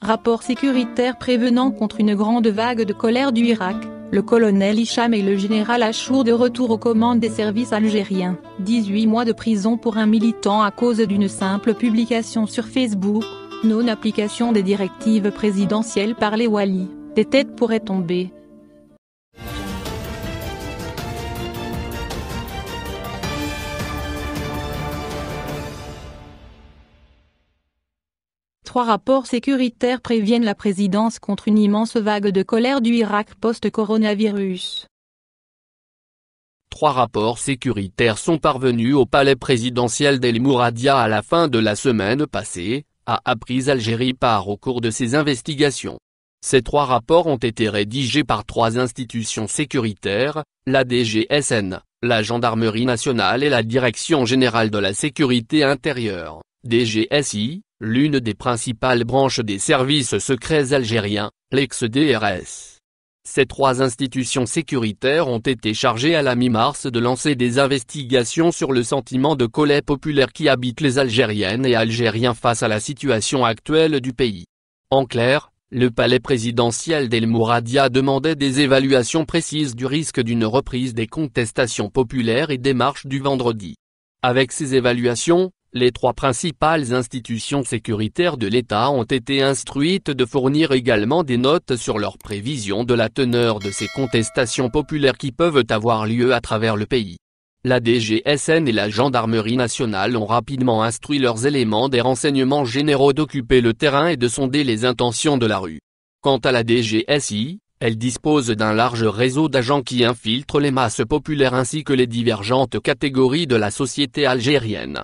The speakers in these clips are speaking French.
Rapport sécuritaire prévenant contre une grande vague de colère du Irak, le colonel Hicham et le général Achour de retour aux commandes des services algériens. 18 mois de prison pour un militant à cause d'une simple publication sur Facebook, non-application des directives présidentielles par les Wali, des têtes pourraient tomber. Trois rapports sécuritaires préviennent la présidence contre une immense vague de colère du Irak post-coronavirus. Trois rapports sécuritaires sont parvenus au palais présidentiel d'El Mouradia à la fin de la semaine passée, a appris Algérie par au cours de ses investigations. Ces trois rapports ont été rédigés par trois institutions sécuritaires, la DGSN, la Gendarmerie nationale et la Direction générale de la sécurité intérieure, DGSI, l'une des principales branches des services secrets algériens, l'ex-DRS. Ces trois institutions sécuritaires ont été chargées à la mi-mars de lancer des investigations sur le sentiment de colère populaire qui habite les Algériennes et Algériens face à la situation actuelle du pays. En clair, le palais présidentiel d'El Mouradia demandait des évaluations précises du risque d'une reprise des contestations populaires et des marches du vendredi. Avec ces évaluations, les trois principales institutions sécuritaires de l'État ont été instruites de fournir également des notes sur leurs prévisions de la teneur de ces contestations populaires qui peuvent avoir lieu à travers le pays. La DGSN et la Gendarmerie nationale ont rapidement instruit leurs éléments des renseignements généraux d'occuper le terrain et de sonder les intentions de la rue. Quant à la DGSI, elle dispose d'un large réseau d'agents qui infiltrent les masses populaires ainsi que les divergentes catégories de la société algérienne.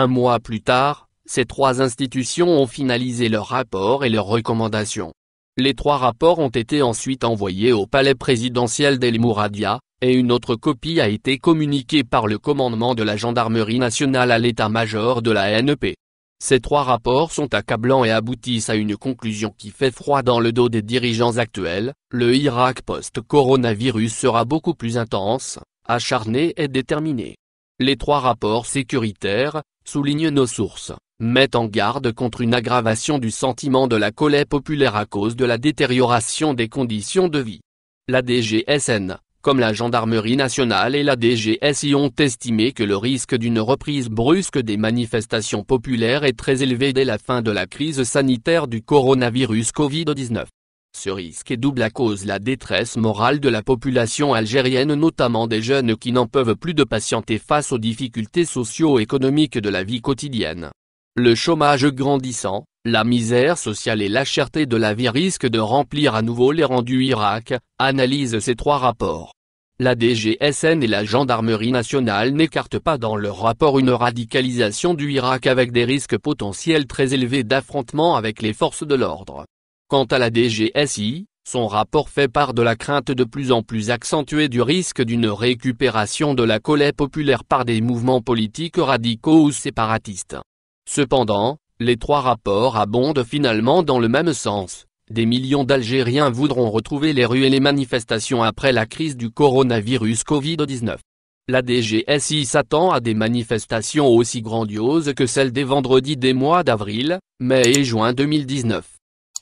Un mois plus tard, ces trois institutions ont finalisé leurs rapports et leurs recommandations. Les trois rapports ont été ensuite envoyés au palais présidentiel d'El Mouradia, et une autre copie a été communiquée par le commandement de la gendarmerie nationale à l'état-major de la NEP. Ces trois rapports sont accablants et aboutissent à une conclusion qui fait froid dans le dos des dirigeants actuels, le Irak post-coronavirus sera beaucoup plus intense, acharné et déterminé. Les trois rapports sécuritaires, soulignent nos sources, mettent en garde contre une aggravation du sentiment de la colère populaire à cause de la détérioration des conditions de vie. La DGSN, comme la Gendarmerie nationale et la DGSI ont estimé que le risque d'une reprise brusque des manifestations populaires est très élevé dès la fin de la crise sanitaire du coronavirus Covid-19. Ce risque est double à cause la détresse morale de la population algérienne notamment des jeunes qui n'en peuvent plus de patienter face aux difficultés socio-économiques de la vie quotidienne. Le chômage grandissant, la misère sociale et la cherté de la vie risquent de remplir à nouveau les rangs du Irak, analysent ces trois rapports. La DGSN et la Gendarmerie nationale n'écartent pas dans leur rapport une radicalisation du Irak avec des risques potentiels très élevés d'affrontement avec les forces de l'ordre. Quant à la DGSI, son rapport fait part de la crainte de plus en plus accentuée du risque d'une récupération de la colère populaire par des mouvements politiques radicaux ou séparatistes. Cependant, les trois rapports abondent finalement dans le même sens. Des millions d'Algériens voudront retrouver les rues et les manifestations après la crise du coronavirus Covid-19. La DGSI s'attend à des manifestations aussi grandioses que celles des vendredis des mois d'avril, mai et juin 2019.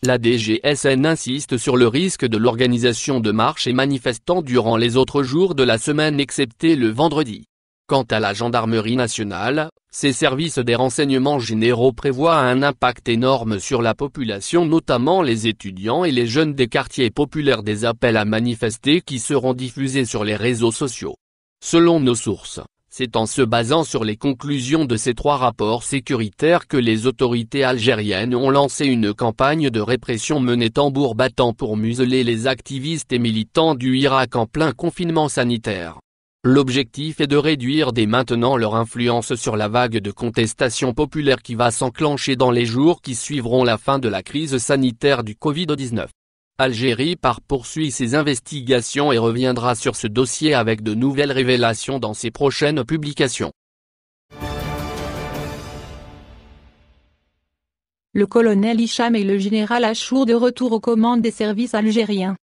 La DGSN insiste sur le risque de l'organisation de marches et manifestants durant les autres jours de la semaine excepté le vendredi. Quant à la gendarmerie nationale, ses services des renseignements généraux prévoient un impact énorme sur la population notamment les étudiants et les jeunes des quartiers populaires des appels à manifester qui seront diffusés sur les réseaux sociaux. Selon nos sources, c'est en se basant sur les conclusions de ces trois rapports sécuritaires que les autorités algériennes ont lancé une campagne de répression menée tambour battant pour museler les activistes et militants du Irak en plein confinement sanitaire. L'objectif est de réduire dès maintenant leur influence sur la vague de contestation populaire qui va s'enclencher dans les jours qui suivront la fin de la crise sanitaire du Covid-19. Algérie par poursuit ses investigations et reviendra sur ce dossier avec de nouvelles révélations dans ses prochaines publications. Le colonel Hicham et le général Achour de retour aux commandes des services algériens.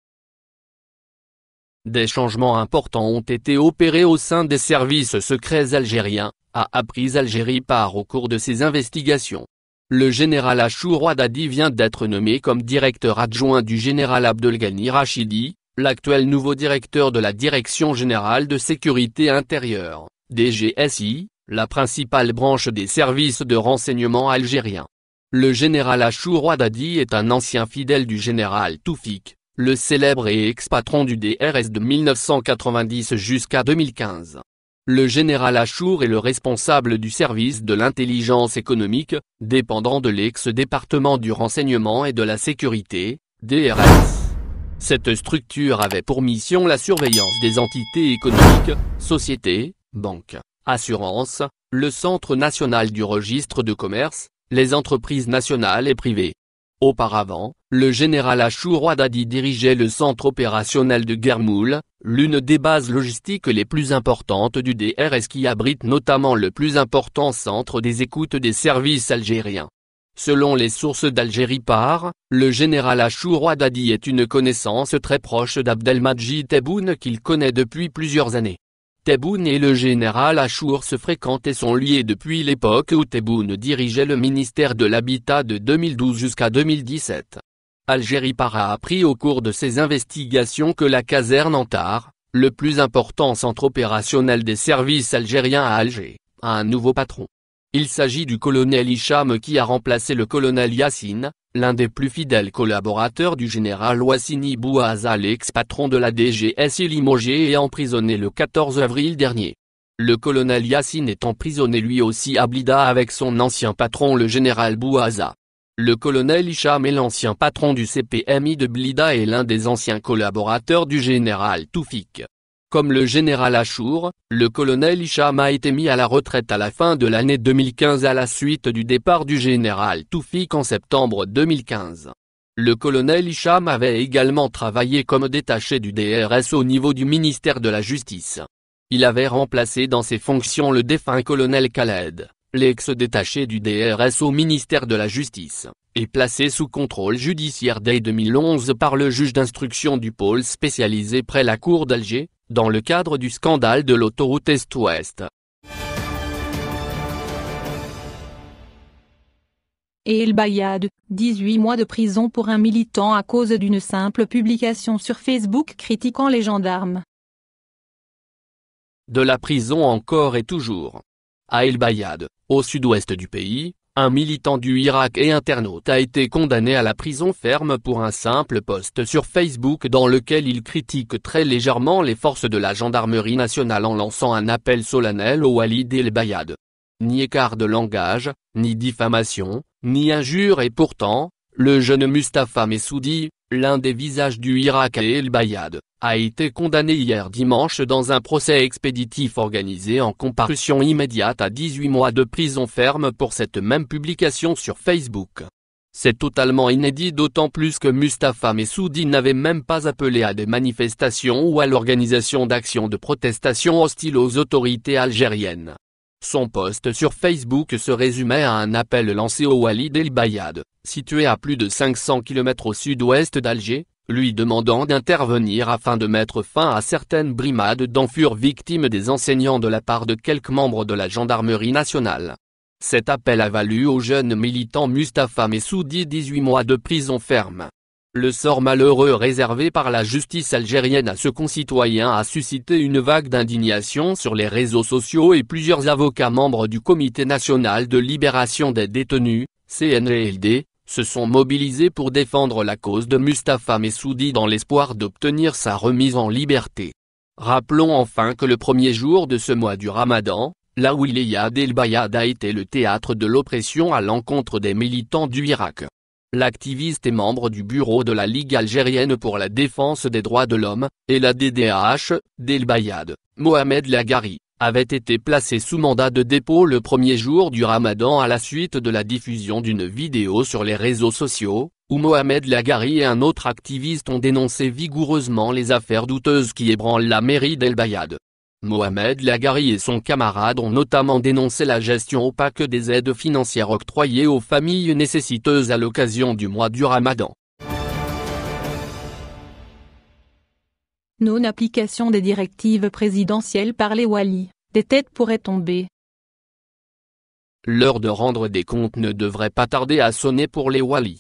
Des changements importants ont été opérés au sein des services secrets algériens, a appris Algérie par au cours de ses investigations. Le général Achour Ouadadi vient d'être nommé comme directeur adjoint du général Abdelghani Rachidi, l'actuel nouveau directeur de la Direction Générale de Sécurité Intérieure, DGSI, la principale branche des services de renseignement algériens. Le général Achour rouadadi est un ancien fidèle du général Toufik, le célèbre et ex-patron du DRS de 1990 jusqu'à 2015. Le général Achour est le responsable du service de l'intelligence économique, dépendant de l'ex-département du renseignement et de la sécurité, DRS. Cette structure avait pour mission la surveillance des entités économiques, sociétés, banques, assurances, le Centre national du registre de commerce, les entreprises nationales et privées, Auparavant, le général Achour Ouadadi dirigeait le centre opérationnel de Guermoul, l'une des bases logistiques les plus importantes du DRS qui abrite notamment le plus important centre des écoutes des services algériens. Selon les sources d'Algérie par, le général Achour Ouadadi est une connaissance très proche d'Abdelmajid Tebboune qu'il connaît depuis plusieurs années. Tebboune et le général Achour se fréquentaient sont liés depuis l'époque où Tebboune dirigeait le ministère de l'Habitat de 2012 jusqu'à 2017. Algérie Para appris au cours de ses investigations que la caserne Antar, le plus important centre opérationnel des services algériens à Alger, a un nouveau patron. Il s'agit du colonel Hicham qui a remplacé le colonel Yassine, l'un des plus fidèles collaborateurs du général Wassini Bouaza l'ex-patron de la DGSI limogé et emprisonné le 14 avril dernier. Le colonel Yassine est emprisonné lui aussi à Blida avec son ancien patron le général Bouaza. Le colonel Hicham est l'ancien patron du CPMI de Blida et l'un des anciens collaborateurs du général Toufik. Comme le général Achour, le colonel Hicham a été mis à la retraite à la fin de l'année 2015 à la suite du départ du général Toufik en septembre 2015. Le colonel Hicham avait également travaillé comme détaché du DRS au niveau du ministère de la Justice. Il avait remplacé dans ses fonctions le défunt colonel Khaled, l'ex-détaché du DRS au ministère de la Justice, et placé sous contrôle judiciaire dès 2011 par le juge d'instruction du pôle spécialisé près la cour d'Alger, dans le cadre du scandale de l'autoroute Est-Ouest. et El Bayad, 18 mois de prison pour un militant à cause d'une simple publication sur Facebook critiquant les gendarmes. De la prison encore et toujours. À El Bayad, au sud-ouest du pays, un militant du Irak et internaute a été condamné à la prison ferme pour un simple post sur Facebook dans lequel il critique très légèrement les forces de la gendarmerie nationale en lançant un appel solennel au Walid El Bayad. Ni écart de langage, ni diffamation, ni injure et pourtant, le jeune Mustafa Messoudi, l'un des visages du Irak et El Bayad, a été condamné hier dimanche dans un procès expéditif organisé en comparution immédiate à 18 mois de prison ferme pour cette même publication sur Facebook. C'est totalement inédit d'autant plus que Mustafa Messoudi n'avait même pas appelé à des manifestations ou à l'organisation d'actions de protestation hostiles aux autorités algériennes. Son poste sur Facebook se résumait à un appel lancé au Walid El Bayad, situé à plus de 500 km au sud-ouest d'Alger, lui demandant d'intervenir afin de mettre fin à certaines brimades dont furent victimes des enseignants de la part de quelques membres de la gendarmerie nationale. Cet appel a valu au jeune militant Mustapha Messoudi 18 mois de prison ferme. Le sort malheureux réservé par la justice algérienne à ce concitoyen a suscité une vague d'indignation sur les réseaux sociaux et plusieurs avocats membres du Comité national de libération des détenus, CNLD, se sont mobilisés pour défendre la cause de Mustapha Messoudi dans l'espoir d'obtenir sa remise en liberté. Rappelons enfin que le premier jour de ce mois du Ramadan, la Wilaya d'El Bayad a été le théâtre de l'oppression à l'encontre des militants du Irak. L'activiste et membre du bureau de la Ligue algérienne pour la défense des droits de l'homme, et la DDAH, d'El Bayad, Mohamed Lagari, avait été placé sous mandat de dépôt le premier jour du ramadan à la suite de la diffusion d'une vidéo sur les réseaux sociaux, où Mohamed Lagari et un autre activiste ont dénoncé vigoureusement les affaires douteuses qui ébranlent la mairie d'El Bayad. Mohamed Lagari et son camarade ont notamment dénoncé la gestion opaque des aides financières octroyées aux familles nécessiteuses à l'occasion du mois du ramadan. Non-application des directives présidentielles par les Wali, des têtes pourraient tomber. L'heure de rendre des comptes ne devrait pas tarder à sonner pour les Wali.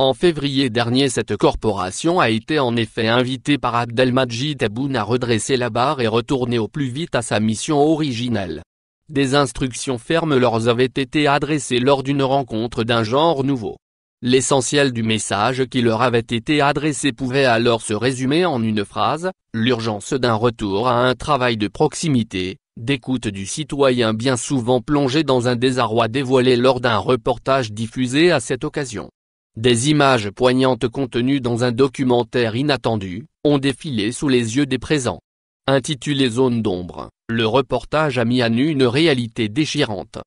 En février dernier cette corporation a été en effet invitée par Abdelmajid Aboun à redresser la barre et retourner au plus vite à sa mission originelle. Des instructions fermes leur avaient été adressées lors d'une rencontre d'un genre nouveau. L'essentiel du message qui leur avait été adressé pouvait alors se résumer en une phrase, l'urgence d'un retour à un travail de proximité, d'écoute du citoyen bien souvent plongé dans un désarroi dévoilé lors d'un reportage diffusé à cette occasion. Des images poignantes contenues dans un documentaire inattendu, ont défilé sous les yeux des présents. Intitulé Zone d'ombre, le reportage a mis à nu une réalité déchirante.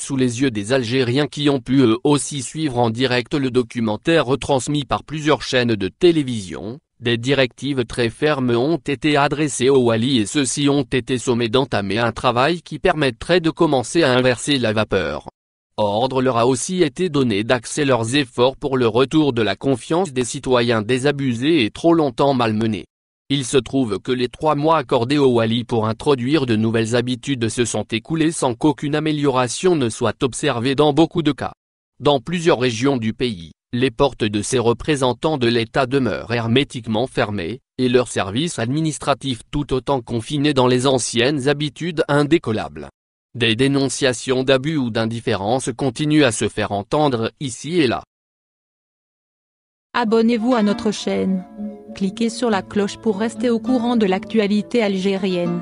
Sous les yeux des Algériens qui ont pu eux aussi suivre en direct le documentaire retransmis par plusieurs chaînes de télévision, des directives très fermes ont été adressées aux Wali et ceux-ci ont été sommés d'entamer un travail qui permettrait de commencer à inverser la vapeur. Ordre leur a aussi été donné d'axer leurs efforts pour le retour de la confiance des citoyens désabusés et trop longtemps malmenés. Il se trouve que les trois mois accordés au Wali pour introduire de nouvelles habitudes se sont écoulés sans qu'aucune amélioration ne soit observée dans beaucoup de cas. Dans plusieurs régions du pays, les portes de ces représentants de l'État demeurent hermétiquement fermées, et leurs services administratifs tout autant confinés dans les anciennes habitudes indécollables. Des dénonciations d'abus ou d'indifférence continuent à se faire entendre ici et là. Abonnez-vous à notre chaîne. Cliquez sur la cloche pour rester au courant de l'actualité algérienne.